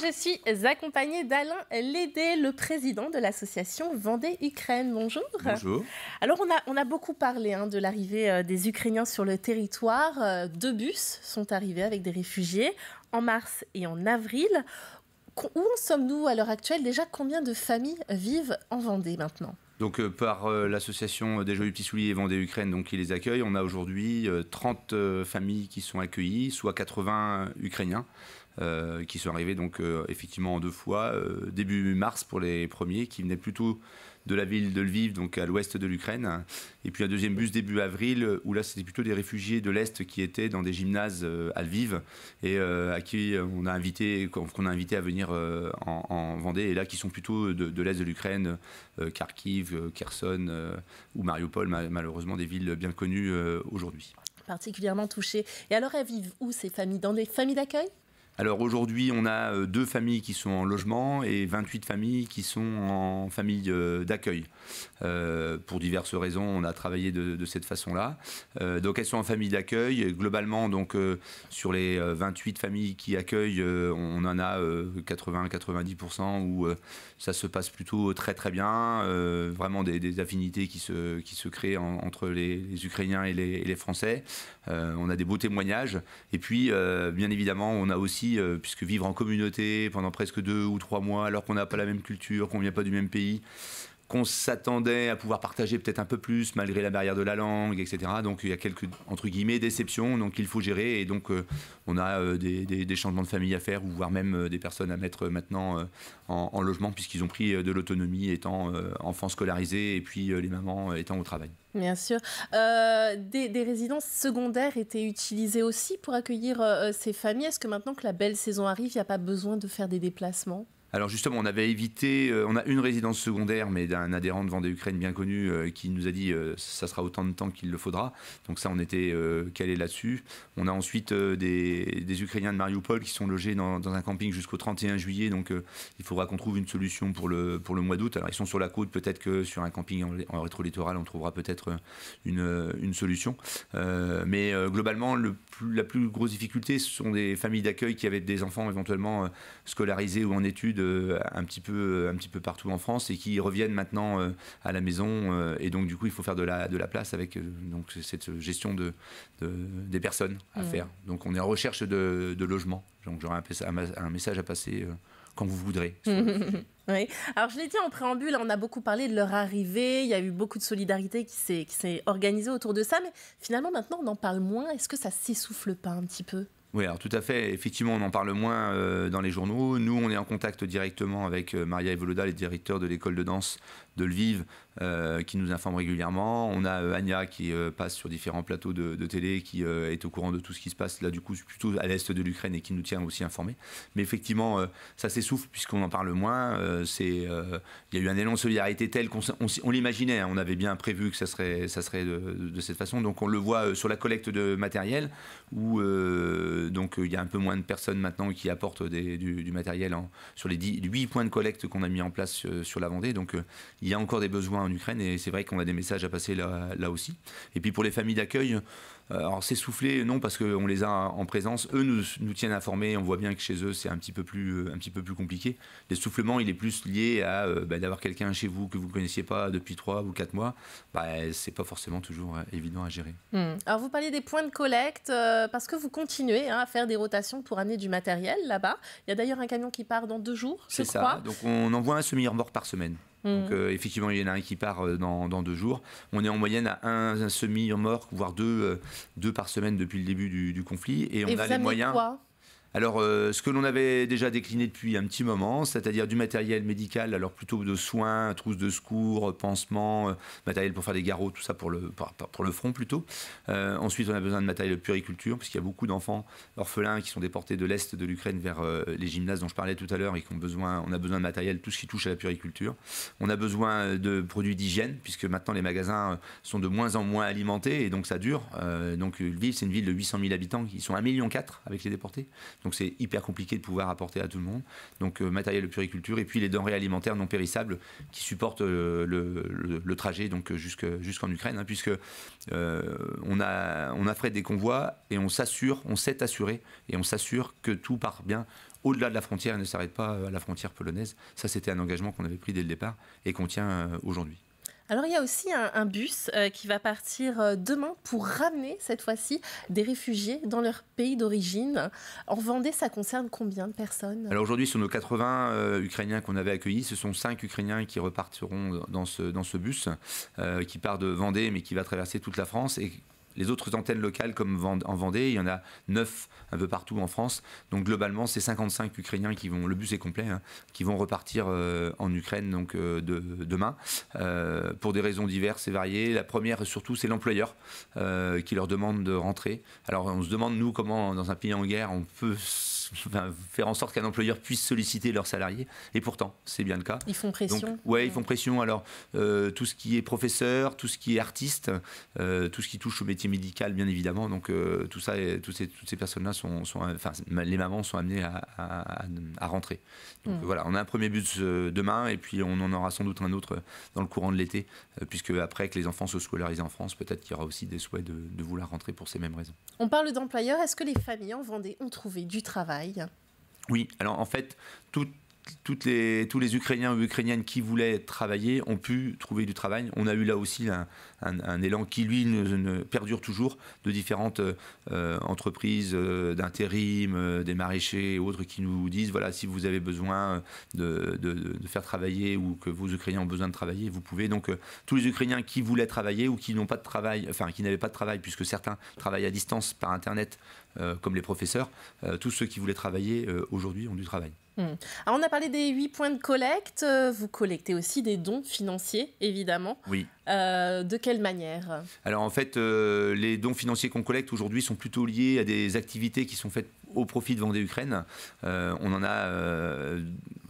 je suis accompagnée d'Alain Lédé, le président de l'association Vendée-Ukraine. Bonjour. Bonjour. Alors, on a, on a beaucoup parlé hein, de l'arrivée euh, des Ukrainiens sur le territoire. Euh, deux bus sont arrivés avec des réfugiés en mars et en avril. Où en sommes-nous à l'heure actuelle Déjà, combien de familles vivent en Vendée maintenant donc euh, par euh, l'association des Joyeux Petits Souliers et Vendée Ukraine donc, qui les accueille, on a aujourd'hui 30 euh, familles qui sont accueillies, soit 80 Ukrainiens. qui sont arrivés donc effectivement en deux fois début mars pour les premiers qui venaient plutôt de la ville de Lviv, donc à l'ouest de l'Ukraine. Et puis un deuxième bus début avril, où là c'était plutôt des réfugiés de l'Est qui étaient dans des gymnases euh, à Lviv et euh, à qui euh, on a invité, qu'on a invité à venir en, Vendée, et là qui sont plutôt de, l'Est de l'Ukraine, Kharkiv, Kherson ou Mariupol, malheureusement des villes bien connues aujourd'hui. Particulièrement touchées. Et alors elles vivent où ces familles Dans des familles d'accueil alors aujourd'hui, on a euh, deux familles qui sont en logement et 28 familles qui sont en famille euh, d'accueil. Euh, pour diverses raisons, on a travaillé de, cette façon-là. donc elles sont en famille d'accueil. Globalement, donc sur les 28 familles qui accueillent, on en a 80-90% où ça se passe plutôt très très bien. vraiment des, affinités qui se, qui se créent entre les, Ukrainiens et les, et les Français. on a des beaux témoignages. Et puis, bien évidemment, on a aussi euh, puisque vivre en communauté pendant presque deux ou trois mois, alors qu'on n'a pas la même culture, qu'on vient pas du même pays, qu'on s'attendait à pouvoir partager peut-être un peu plus malgré la barrière de la langue, etc. Donc il y a quelques entre guillemets déceptions donc il faut gérer et donc euh, on a euh, des, changements de famille à faire ou voire même euh, des personnes à mettre maintenant en, logement puisqu'ils ont pris de l'autonomie étant enfants scolarisés et puis les mamans étant au travail. Bien sûr. Des, des, résidences secondaires étaient utilisées aussi pour accueillir ces familles. Est-ce que maintenant que la belle saison arrive, il n'y a pas besoin de faire des déplacements alors justement, on avait évité, euh, on a une résidence secondaire, mais d'un adhérent de Vendée-Ukraine bien connu euh, qui nous a dit euh, ça sera autant de temps qu'il le faudra. Donc ça, on était calé là-dessus. On a ensuite des, Ukrainiens de Mariupol qui sont logés dans, un camping jusqu'au 31 juillet. Donc il faudra qu'on trouve une solution pour le, pour le mois d'août. Alors ils sont sur la côte, peut-être que sur un camping en, rétro-littoral, on trouvera peut-être une, solution. mais globalement, la plus grosse difficulté, ce sont des familles d'accueil qui avaient des enfants éventuellement scolarisés ou en études un petit, peu, un petit peu partout en France et qui reviennent maintenant euh, à la maison. Euh, et donc, du coup, il faut faire de la, de la place avec euh, donc, cette gestion de, des personnes à mm. faire. Donc, on est en recherche de, de logement. Donc, j'aurai un, message à passer quand vous voudrez. Oui. Alors, je l'ai dit en préambule, hein, on a beaucoup parlé de leur arrivée, il y a eu beaucoup de solidarité qui s'est organisée autour de ça, mais finalement, maintenant, on en parle moins. Est-ce que ça s'essouffle pas un petit peu oui, alors tout à fait. Effectivement, on en parle moins euh, dans les journaux. Nous, on est en contact directement avec euh, Maria Evoloda, les directeurs de l'école de danse de Lviv, euh, qui nous informe régulièrement. On a Anya qui passe sur différents plateaux de, télé, qui est au courant de tout ce qui se passe là, du coup, plutôt à l'est de l'Ukraine et qui nous tient aussi informés. Mais effectivement, ça s'essouffle puisqu'on en parle moins. C'est, Il y a eu un élan de solidarité tel qu'on l'imaginait. Hein. On avait bien prévu que ça serait, ça serait de, cette façon. Donc on le voit sur la collecte de matériel où donc euh, il y a un peu moins de personnes maintenant qui apportent du, matériel sur les 10, 8 points de collecte qu'on a mis en place euh, sur la Vendée. Donc euh, il y a encore des besoins en Ukraine et c'est vrai qu'on a des messages à passer là aussi. Et puis pour les familles d'accueil, euh, alors s'essouffler, non, parce qu'on les a en présence. Eux nous, nous, tiennent informés. On voit bien que chez eux, c'est un petit peu plus, euh, un petit peu plus compliqué. L'essoufflement, il est plus lié à euh, bah, d'avoir quelqu'un chez vous que vous ne connaissiez pas depuis trois ou quatre mois. Bah, c'est pas forcément toujours évident à gérer. Hmm. Alors vous parliez des points de collecte, parce que vous continuez hein, à faire des rotations pour amener du matériel là-bas. Il y a d'ailleurs un camion qui part dans deux jours, je crois. C'est ça. Donc on envoie un semi-remorque par semaine. Donc, mhm. euh, effectivement, il y en a un qui part euh, dans, deux jours. On est en moyenne à un, semi-mort, voire euh, deux, par semaine depuis le début du, conflit. Et on a les moyens. Alors, euh, ce que l'on avait déjà décliné depuis un petit moment, c'est-à-dire du matériel médical, alors plutôt de soins, trousses de secours, pansements, euh, matériel pour faire des garrots, tout ça pour le, pour, le front plutôt. Euh, ensuite, on a besoin de matériel de puriculture, puisqu'il y a beaucoup d'enfants orphelins qui sont déportés de l'Est de l'Ukraine vers les gymnases dont je parlais tout à l'heure et qu'on besoin, on a besoin de matériel, tout ce qui touche à la puriculture. On a besoin de produits d'hygiène, puisque maintenant les magasins sont de moins en moins alimentés et donc ça dure. donc, Lviv, c'est une ville de 800 000 habitants, qui sont 1,4 million avec les déportés. Donc c'est hyper compliqué de pouvoir apporter à tout le monde. Donc euh, matériel de puriculture et puis les denrées alimentaires non périssables qui supportent euh, le, trajet donc euh, jusqu'en Ukraine, Puisqu'on hein, puisque on a on des convois et on s'assure, on s'est assuré et on s'assure que tout part bien au-delà de la frontière et ne s'arrête pas à la frontière polonaise. Ça, c'était un engagement qu'on avait pris dès le départ et qu'on tient aujourd'hui. Alors il y a aussi un, bus euh, qui va partir euh, demain pour ramener cette fois-ci des réfugiés dans leur pays d'origine. En Vendée, ça concerne combien de personnes Alors aujourd'hui, sur nos 80 euh, Ukrainiens qu'on avait accueillis, ce sont 5 Ukrainiens qui repartiront dans ce, dans ce bus qui part de Vendée mais qui va traverser toute la France et les autres antennes locales, comme en Vendée, il y en a neuf un peu partout en France. Donc globalement, c'est 55 Ukrainiens qui vont, le bus est complet, hein, qui vont repartir euh, en Ukraine donc, euh, demain, euh, pour des raisons diverses et variées. La première, surtout, c'est l'employeur qui leur demande de rentrer. Alors on se demande, nous, comment dans un pays en guerre, on peut faire en sorte qu'un employeur puisse solliciter leurs salariés. Et pourtant, c'est bien le cas. Ils font pression. oui ouais, ils font pression. Alors, euh, tout ce qui est professeur, tout ce qui est artiste, euh, tout ce qui touche au métier médical, bien évidemment. Donc, euh, tout ça, et, toutes ces, toutes ces personnes-là sont, sont, enfin, les mamans sont amenées à, rentrer. Donc hmm. voilà, on a un premier bus demain et puis on en aura sans doute un autre dans le courant de l'été, puisque après que les enfants se scolarisent en France, peut-être qu'il y aura aussi des souhaits de, de vouloir rentrer pour ces mêmes raisons. On parle d'employeurs. Est-ce que les familles en Vendée ont trouvé du travail? Oui, alors en fait, tous les Ukrainiens ou Ukrainiennes qui voulaient travailler ont pu trouver du travail. On a eu là aussi un, élan qui, lui, ne, perdure toujours de différentes euh, entreprises euh, d'intérim, euh, des maraîchers et autres qui nous disent, voilà, si vous avez besoin de, faire travailler ou que vos Ukrainiens ont besoin de travailler, vous pouvez. Donc, tous les Ukrainiens qui voulaient travailler ou qui n'ont pas de travail, enfin, qui n'avaient pas de travail, puisque certains travaillent à distance par Internet, euh, comme les professeurs, euh, tous ceux qui voulaient travailler euh, aujourd'hui ont du travail. Hmm. Alors on a parlé des huit points de collecte, vous collectez aussi des dons financiers évidemment. Oui. de quelle manière Alors en fait, les dons financiers qu'on collecte aujourd'hui sont plutôt liés à des activités qui sont faites au profit de Vendée Ukraine. on en a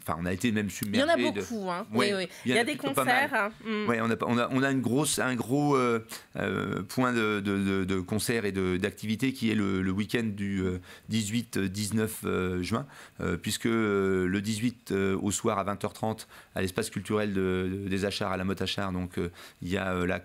enfin, on a été même submergés. Il y en a beaucoup, hein. oui, Il y, a, des concerts. Hein. Mm. on a, on a, une grosse, un gros euh, euh, point de, de, de, concert et d'activité qui est le, week-end du 18-19 euh, juin, puisque le 18 au soir à 20h30, à l'espace culturel des Achars, à la Motte donc il y a la,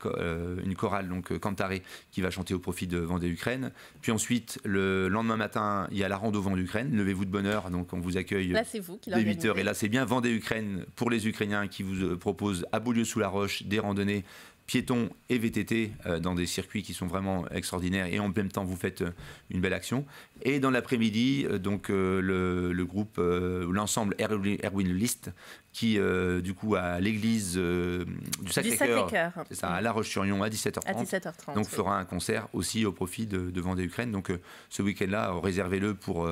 une chorale, donc Cantaré, qui va chanter au profit de Vendée-Ukraine. Puis ensuite, le lendemain matin, il y a la rando Vendée-Ukraine, levez-vous de bonheur, donc on vous accueille. Là, c'est vous qui 8h et là, c'est bien Vendée-Ukraine pour les Ukrainiens qui vous euh, propose à Beaulieu-sous-la-Roche des randonnées piétons et VTT euh, dans des circuits qui sont vraiment extraordinaires et en même temps vous faites euh, une belle action. Et dans l'après-midi, donc le, groupe, l'ensemble Erwin List qui du coup à l'église du Sacré-Cœur, ça, à La Roche-sur-Yon à 17h30, donc fera un concert aussi au profit de, de Vendée Ukraine. Donc ce week-end-là, réservez-le pour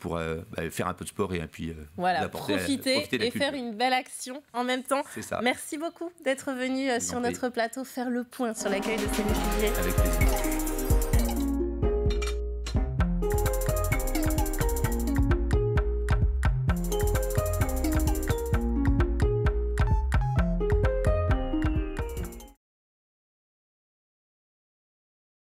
pour euh, bah, faire un peu de sport et puis euh, voilà, profiter, et faire une belle action en même temps. Merci beaucoup d'être venu euh, sur notre plateau faire le point sur l'accueil de ces Avec